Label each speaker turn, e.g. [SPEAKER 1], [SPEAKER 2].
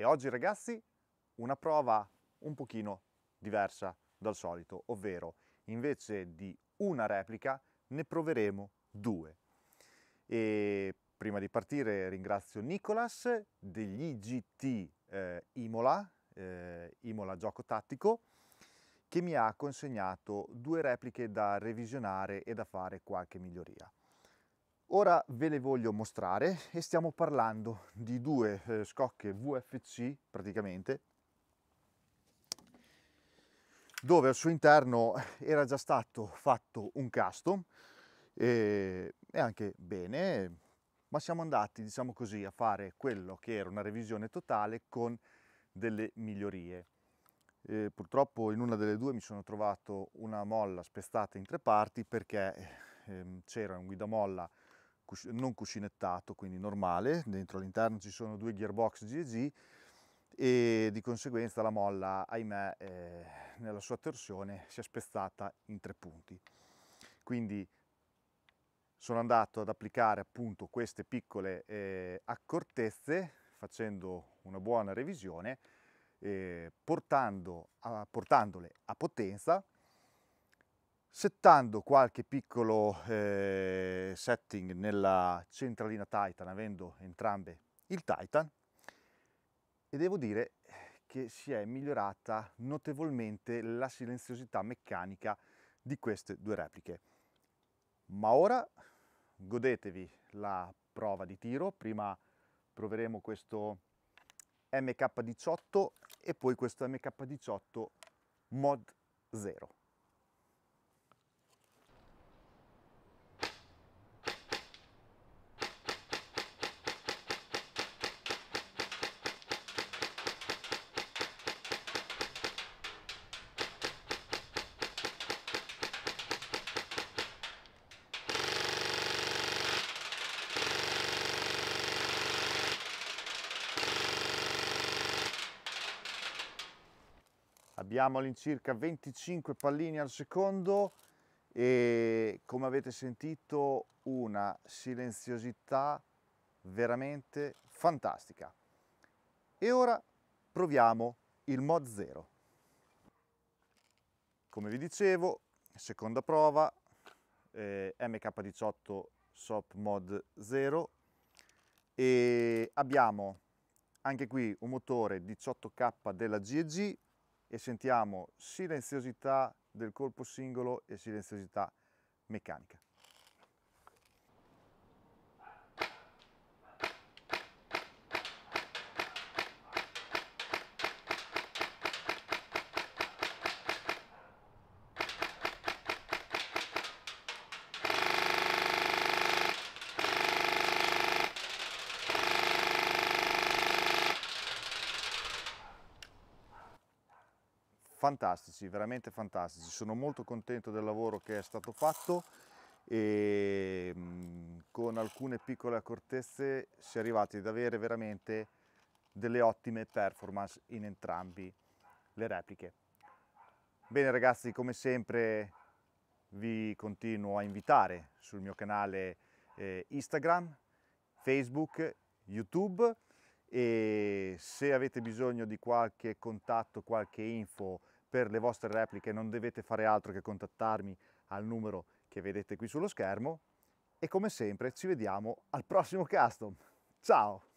[SPEAKER 1] E oggi ragazzi una prova un pochino diversa dal solito, ovvero invece di una replica ne proveremo due. E prima di partire ringrazio Nicolas degli IGT eh, Imola, eh, Imola Gioco Tattico, che mi ha consegnato due repliche da revisionare e da fare qualche miglioria. Ora ve le voglio mostrare e stiamo parlando di due eh, scocche VFC praticamente dove al suo interno era già stato fatto un custom e, e anche bene ma siamo andati diciamo così a fare quello che era una revisione totale con delle migliorie. Eh, purtroppo in una delle due mi sono trovato una molla spezzata in tre parti perché ehm, c'era un guidamolla non cuscinettato, quindi normale, dentro all'interno ci sono due gearbox GG e di conseguenza la molla, ahimè, eh, nella sua torsione si è spezzata in tre punti. Quindi sono andato ad applicare appunto queste piccole eh, accortezze facendo una buona revisione, eh, portando a, portandole a potenza, settando qualche piccolo eh, setting nella centralina Titan avendo entrambe il Titan e devo dire che si è migliorata notevolmente la silenziosità meccanica di queste due repliche. Ma ora godetevi la prova di tiro, prima proveremo questo MK18 e poi questo MK18 mod 0. abbiamo all'incirca 25 pallini al secondo e come avete sentito una silenziosità veramente fantastica. E ora proviamo il mod 0. Come vi dicevo, seconda prova, eh, MK18 SOP mod 0 e abbiamo anche qui un motore 18K della GEG e sentiamo silenziosità del colpo singolo e silenziosità meccanica. fantastici, veramente fantastici. Sono molto contento del lavoro che è stato fatto e mm, con alcune piccole accortezze si è arrivati ad avere veramente delle ottime performance in entrambi le repliche. Bene ragazzi, come sempre vi continuo a invitare sul mio canale eh, Instagram, Facebook, YouTube e se avete bisogno di qualche contatto, qualche info per le vostre repliche non dovete fare altro che contattarmi al numero che vedete qui sullo schermo e come sempre ci vediamo al prossimo custom. Ciao!